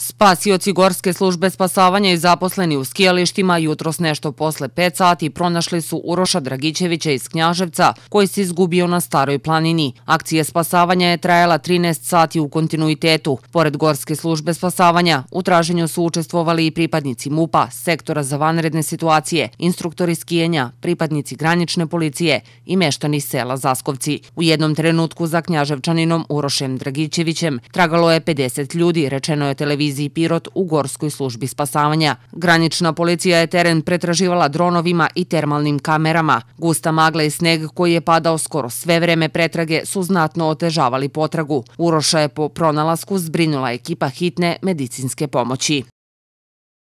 Spasioci Gorske službe spasavanja i zaposleni u skijalištima jutros nešto posle 5 sati pronašli su Uroša Dragićevića iz Knjaževca koji se izgubio na Staroj planini. Akcija spasavanja je trajala 13 sati u kontinuitetu. Pored Gorske službe spasavanja, u traženju su učestvovali i pripadnici MUPA, sektora za vanredne situacije, instruktori skijenja, pripadnici granične policije i meštani sela Zaskovci. U jednom trenutku za Knjaževčaninom Urošem Dragićevićem tragalo je 50 ljudi, rečeno je televizija diviziji Pirot u Gorskoj službi spasavanja. Granična policija je teren pretraživala dronovima i termalnim kamerama. Gusta magla i sneg koji je padao skoro sve vreme pretrage su znatno otežavali potragu. Uroša je po pronalasku zbrinula ekipa hitne medicinske pomoći.